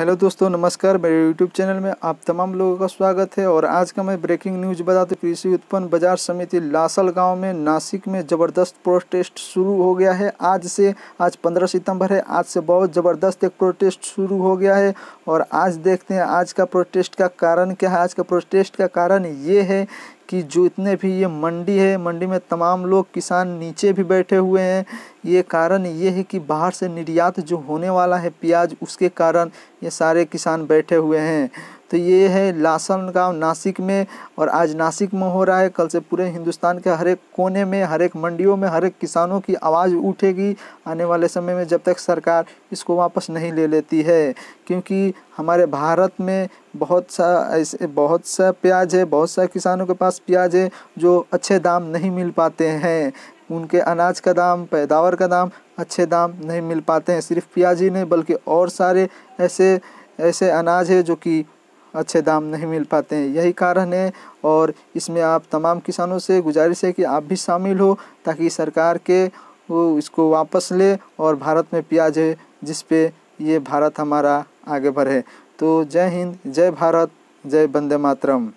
hello दोस्तों नमस्कार मेरे यूट्यूब चैनल में आप तमाम लोगों का स्वागत है और आज का मैं ब्रेकिंग न्यूज बताते कृषि उत्पन्न बाजार समिति लासल गांव में नासिक में ज़बरदस्त प्रोटेस्ट शुरू हो गया है आज से आज 15 सितंबर है आज से बहुत ज़बरदस्त एक प्रोटेस्ट शुरू हो गया है और आज देखते हैं आज का प्रोटेस्ट का कारण क्या है आज का प्रोटेस्ट का कारण ये है कि जो इतने भी ये मंडी है मंडी में तमाम लोग किसान नीचे भी बैठे हुए हैं ये कारण ये है कि बाहर से निर्यात जो होने वाला है प्याज उसके कारण ये सारे किसान बैठे हुए हैं तो ये है लासन गाँव नासिक में और आज नासिक में हो रहा है कल से पूरे हिंदुस्तान के हर एक कोने में हर एक मंडियों में हर एक किसानों की आवाज़ उठेगी आने वाले समय में जब तक सरकार इसको वापस नहीं ले लेती है क्योंकि हमारे भारत में बहुत सा ऐसे बहुत सा प्याज है बहुत सा किसानों के पास प्याज है जो अच्छे दाम नहीं मिल पाते हैं उनके अनाज का दाम पैदावार का दाम अच्छे दाम नहीं मिल पाते हैं सिर्फ प्याज ही नहीं बल्कि और सारे ऐसे ऐसे अनाज है जो कि अच्छे दाम नहीं मिल पाते हैं यही कारण है और इसमें आप तमाम किसानों से गुजारिश है कि आप भी शामिल हो ताकि सरकार के वो इसको वापस ले और भारत में प्याज है जिस पे ये भारत हमारा आगे बढ़े तो जय हिंद जय भारत जय वंदे मातरम